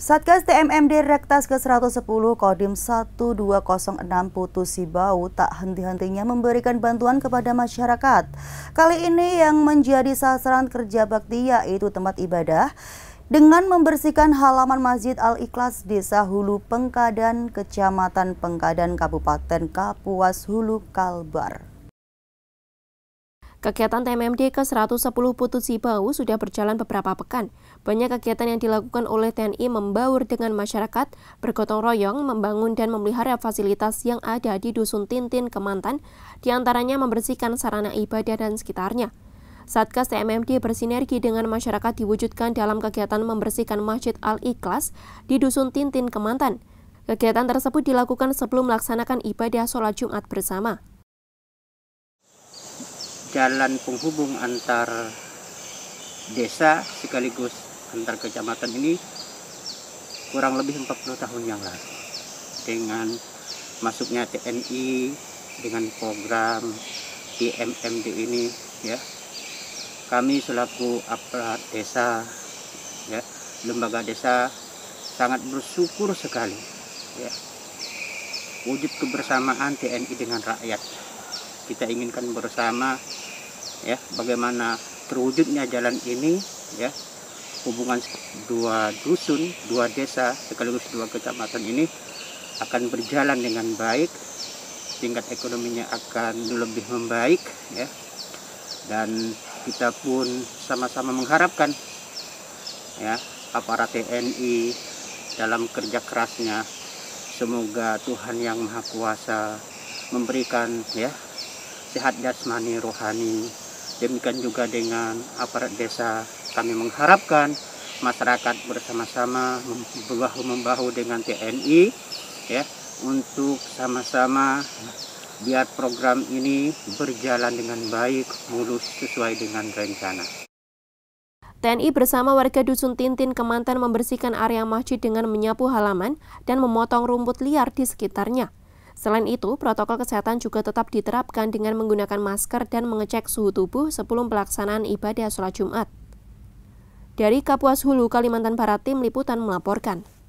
Satgas TMMD Rektas ke-110 Kodim 1206 Putus Sibau tak henti-hentinya memberikan bantuan kepada masyarakat. Kali ini yang menjadi sasaran kerja bakti yaitu tempat ibadah dengan membersihkan halaman Masjid Al-Ikhlas Desa Hulu Pengkadan, Kecamatan Pengkadan, Kabupaten Kapuas Hulu Kalbar. Kegiatan TMMD ke-110 Putu Sibau sudah berjalan beberapa pekan. Banyak kegiatan yang dilakukan oleh TNI membaur dengan masyarakat, bergotong royong, membangun dan memelihara fasilitas yang ada di Dusun Tintin, Kemantan, diantaranya membersihkan sarana ibadah dan sekitarnya. Satgas TMMD bersinergi dengan masyarakat diwujudkan dalam kegiatan membersihkan Masjid Al-Ikhlas di Dusun Tintin, Kemantan. Kegiatan tersebut dilakukan sebelum melaksanakan ibadah sholat Jumat bersama jalan penghubung antar desa sekaligus antar kecamatan ini kurang lebih 40 tahun yang lalu dengan masuknya TNI dengan program IMMD ini ya kami selaku aparat desa ya lembaga desa sangat bersyukur sekali ya wujud kebersamaan TNI dengan rakyat kita inginkan bersama ya bagaimana terwujudnya jalan ini ya hubungan dua dusun dua desa sekaligus dua kecamatan ini akan berjalan dengan baik tingkat ekonominya akan lebih membaik ya dan kita pun sama-sama mengharapkan ya aparat TNI dalam kerja kerasnya semoga Tuhan yang Maha Kuasa memberikan ya sehat jasmani rohani demikian juga dengan aparat desa kami mengharapkan masyarakat bersama-sama membahu membahu dengan TNI ya untuk sama-sama biar program ini berjalan dengan baik mulus sesuai dengan rencana. TNI bersama warga Dusun Tintin Kemantan membersihkan area masjid dengan menyapu halaman dan memotong rumput liar di sekitarnya. Selain itu, protokol kesehatan juga tetap diterapkan dengan menggunakan masker dan mengecek suhu tubuh sebelum pelaksanaan ibadah sholat Jumat. Dari Kapuas Hulu, Kalimantan Barat, Tim Liputan melaporkan.